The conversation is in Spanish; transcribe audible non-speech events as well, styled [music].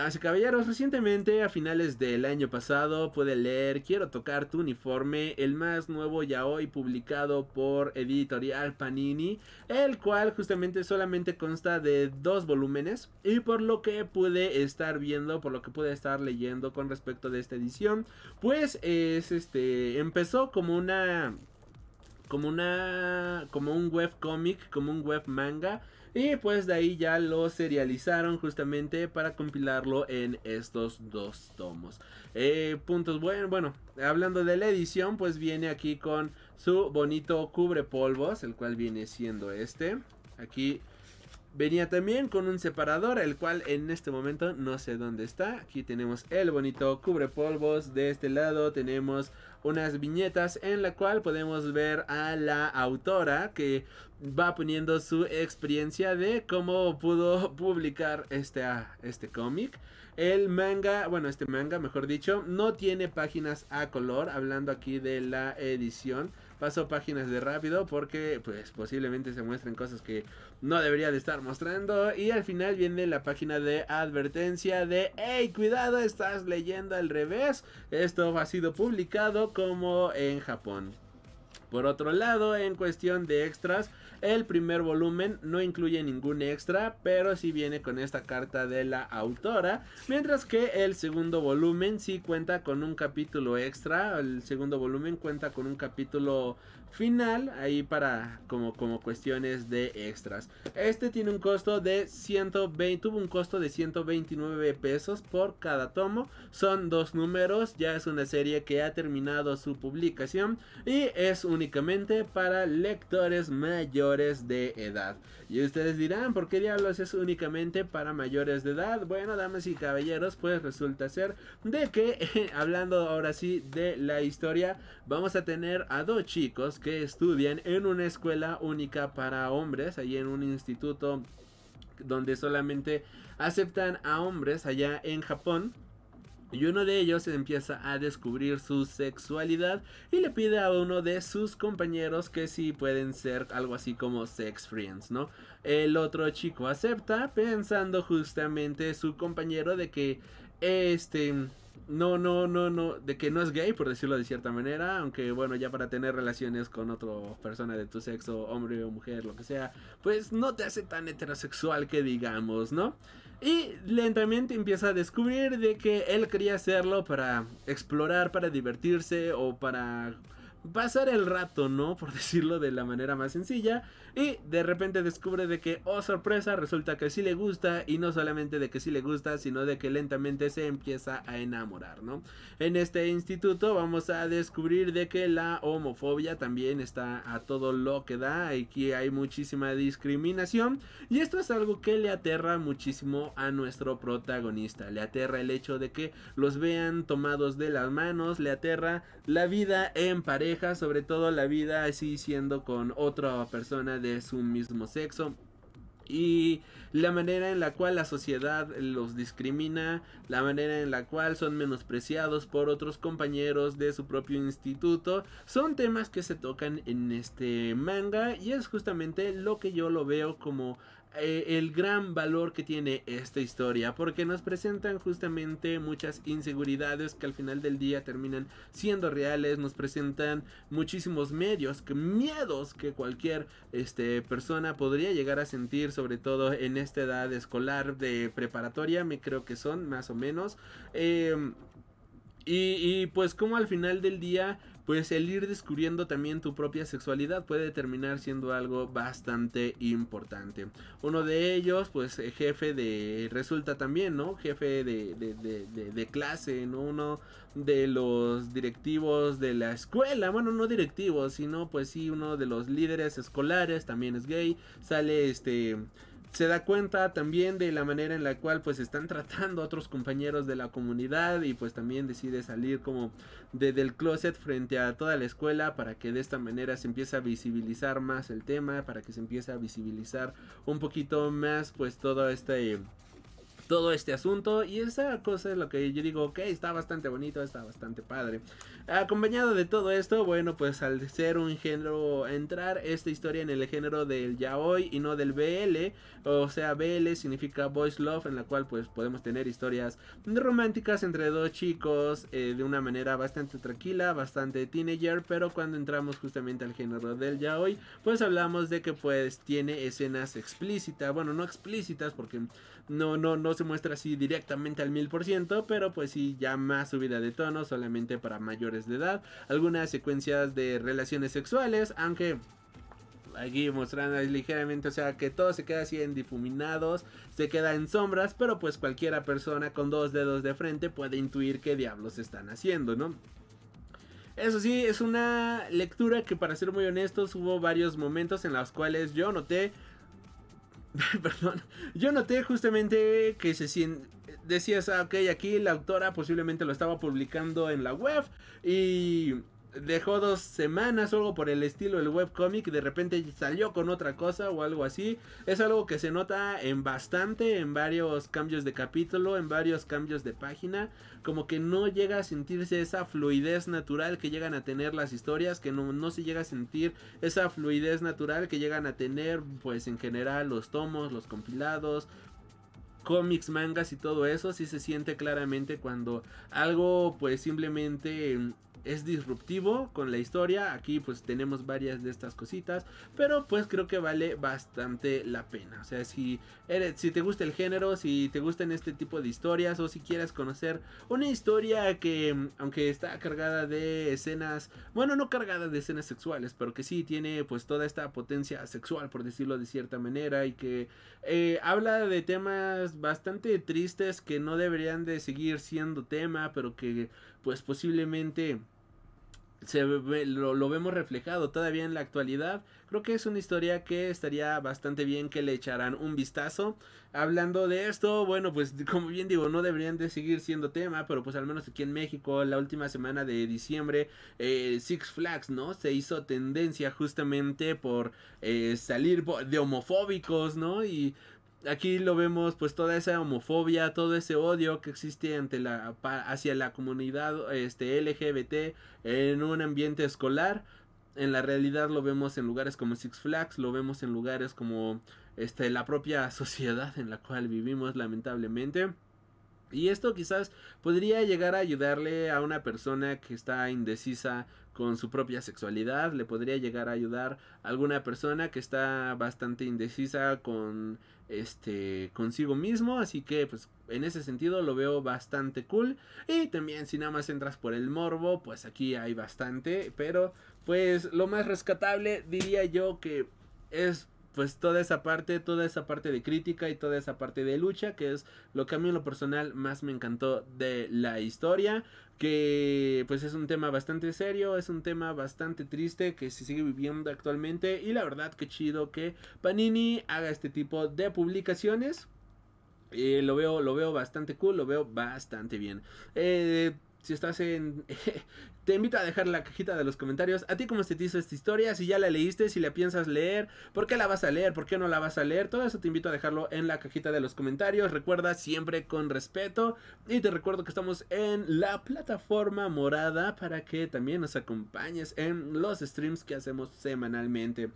Así caballeros, recientemente a finales del año pasado pude leer Quiero tocar tu uniforme, el más nuevo ya hoy publicado por Editorial Panini, el cual justamente solamente consta de dos volúmenes y por lo que pude estar viendo, por lo que pude estar leyendo con respecto de esta edición, pues es este empezó como una como una como un web cómic, como un web manga y pues de ahí ya lo serializaron justamente para compilarlo en estos dos tomos. Eh, puntos bueno, bueno, hablando de la edición, pues viene aquí con su bonito cubre polvos, el cual viene siendo este. Aquí Venía también con un separador, el cual en este momento no sé dónde está. Aquí tenemos el bonito cubrepolvos. De este lado tenemos unas viñetas en la cual podemos ver a la autora que va poniendo su experiencia de cómo pudo [laughs] publicar este, ah, este cómic. El manga, bueno, este manga, mejor dicho, no tiene páginas a color, hablando aquí de la edición paso páginas de rápido porque pues posiblemente se muestren cosas que no debería de estar mostrando y al final viene la página de advertencia de hey cuidado estás leyendo al revés esto ha sido publicado como en Japón por otro lado, en cuestión de extras, el primer volumen no incluye ningún extra, pero sí viene con esta carta de la autora, mientras que el segundo volumen sí cuenta con un capítulo extra, el segundo volumen cuenta con un capítulo final ahí para como, como cuestiones de extras. Este tiene un costo de 120, tuvo un costo de 129 pesos por cada tomo. Son dos números, ya es una serie que ha terminado su publicación y es únicamente para lectores mayores de edad. Y ustedes dirán, ¿por qué diablos es únicamente para mayores de edad? Bueno, damas y caballeros, pues resulta ser de que, [laughs] hablando ahora sí de la historia, vamos a tener a dos chicos que estudian en una escuela única para hombres, allí en un instituto donde solamente aceptan a hombres allá en Japón. Y uno de ellos empieza a descubrir su sexualidad y le pide a uno de sus compañeros que si pueden ser algo así como sex friends, ¿no? El otro chico acepta pensando justamente su compañero de que este no, no, no, no, de que no es gay, por decirlo de cierta manera, aunque bueno, ya para tener relaciones con otra persona de tu sexo, hombre o mujer, lo que sea, pues no te hace tan heterosexual que digamos, ¿no? Y lentamente empieza a descubrir de que él quería hacerlo para explorar, para divertirse o para pasar el rato, ¿no? [laughs] Por decirlo de la manera más sencilla. Y de repente descubre de que, oh sorpresa, resulta que sí le gusta. Y no solamente de que sí le gusta, sino de que lentamente se empieza a enamorar, ¿no? En este instituto vamos a descubrir de que la homofobia también está a todo lo que da. Y que hay muchísima discriminación. Y esto es algo que le aterra muchísimo a nuestro protagonista. Le aterra el hecho de que los vean tomados de las manos. Le aterra la vida en pareja sobre todo la vida así siendo con otra persona de su mismo sexo. Y la manera en la cual la sociedad los discrimina, la manera en la cual son menospreciados por otros compañeros de su propio instituto, son temas que se tocan en este manga y es justamente lo que yo lo veo como eh, el gran valor que tiene esta historia, porque nos presentan justamente muchas inseguridades que al final del día terminan siendo reales, nos presentan muchísimos medios, que, miedos que cualquier este, persona podría llegar a sentir, sobre todo en esta edad escolar de preparatoria, me creo que son más o menos. Em, y, y, pues como al final del día pues el ir descubriendo también tu propia sexualidad puede terminar siendo algo bastante importante. Uno de ellos, pues eh, jefe de, resulta también, ¿no? Jefe de, de, clase, ¿no? Uno de los directivos de la escuela, bueno, no directivos, sino pues sí, uno de los líderes escolares también es gay, sale este... Se da cuenta también de la manera en la cual pues están tratando a otros compañeros de la comunidad y pues también decide salir como desde del closet frente a toda la escuela para que de esta manera se empiece a visibilizar más el tema, para que se empiece a visibilizar un poquito más pues todo este todo este asunto. Y esa cosa es lo que yo digo, ok, está bastante bonito, está bastante padre. Acompañado de todo esto, bueno, pues al ser un género, entrar esta historia en el género del yaoi y no del BL, o sea, BL significa Boys Love, en la cual pues podemos tener historias románticas entre dos chicos eh, de una manera bastante tranquila, bastante teenager, pero cuando entramos justamente al género del yaoi, pues hablamos de que pues tiene escenas explícitas, bueno, no explícitas porque no, no, no se muestra así directamente al 1000%, pero pues sí, ya más subida de tono solamente para mayores de edad. Algunas secuencias de relaciones sexuales, aunque aquí mostrando ligeramente, o sea que todo se queda así en difuminados, se queda en sombras, pero pues cualquiera persona con dos dedos de frente puede intuir qué diablos están haciendo, ¿no? Eso sí, es una lectura que para ser muy honestos hubo varios momentos en los cuales yo noté [laughs] Perdón. Yo noté justamente que se siente. Decías, ah, ok, aquí la autora posiblemente lo estaba publicando en la web. Y dejó dos semanas o algo por el estilo el webcomic, de repente salió con otra cosa o algo así. Es algo que se nota en bastante, en varios cambios de capítulo, en varios cambios de página, como que no llega a sentirse esa fluidez natural que llegan a tener las historias, que no, se llega a sentir esa fluidez natural que llegan a tener pues en general los tomos, los compilados, cómics, mangas y todo eso, si se siente claramente cuando algo pues simplemente es disruptivo con la historia. Aquí pues tenemos varias de estas cositas. Pero pues creo que vale bastante la pena. O sea, si, eres, si te gusta el género, si te gustan este tipo de historias o si quieres conocer una historia que aunque está cargada de escenas, bueno, no cargada de escenas sexuales, pero que sí tiene pues toda esta potencia sexual, por decirlo de cierta manera, y que eh, habla de temas bastante tristes que no deberían de seguir siendo tema, pero que pues posiblemente se lo, vemos reflejado todavía en la actualidad. Creo que es una historia que estaría bastante bien que le echaran un vistazo. Hablando de esto, bueno, pues como bien digo, no deberían de seguir siendo tema, pero pues al menos aquí en México, la última semana de diciembre, eh, Six Flags, ¿no? Se hizo tendencia justamente por eh, salir de homofóbicos, ¿no? Y aquí lo vemos pues toda esa homofobia, todo ese odio que existe ante la, hacia la comunidad este, LGBT en un ambiente escolar. En la realidad lo vemos en lugares como Six Flags, lo vemos en lugares como este, la propia [laughs] sociedad en la cual vivimos lamentablemente. Y esto quizás podría llegar a ayudarle a una persona que está indecisa con su propia sexualidad, le podría llegar a ayudar a alguna persona que está bastante indecisa con este consigo mismo, así que pues en ese sentido lo veo bastante cool y también si nada más entras por el morbo, pues aquí hay bastante, pero pues lo más rescatable diría yo que es pues toda esa parte, toda esa parte de crítica y toda esa parte de lucha, que es lo que a mí en lo personal más me encantó de la historia, que pues es un tema bastante serio, es un tema bastante triste que se sigue viviendo actualmente y la verdad que chido que Panini haga este tipo de publicaciones. Eh, lo veo, lo veo bastante cool, lo veo bastante bien. Eh, si estás en... [laughs] te invito a dejar la cajita de los comentarios. A ti cómo se te hizo esta historia, si ya la leíste, si la piensas leer, por qué la vas a leer, por qué no la vas a leer. Todo eso te invito a dejarlo en la cajita de los comentarios. Recuerda siempre con respeto. Y te recuerdo que estamos en la plataforma morada para que también nos acompañes en los streams que hacemos semanalmente.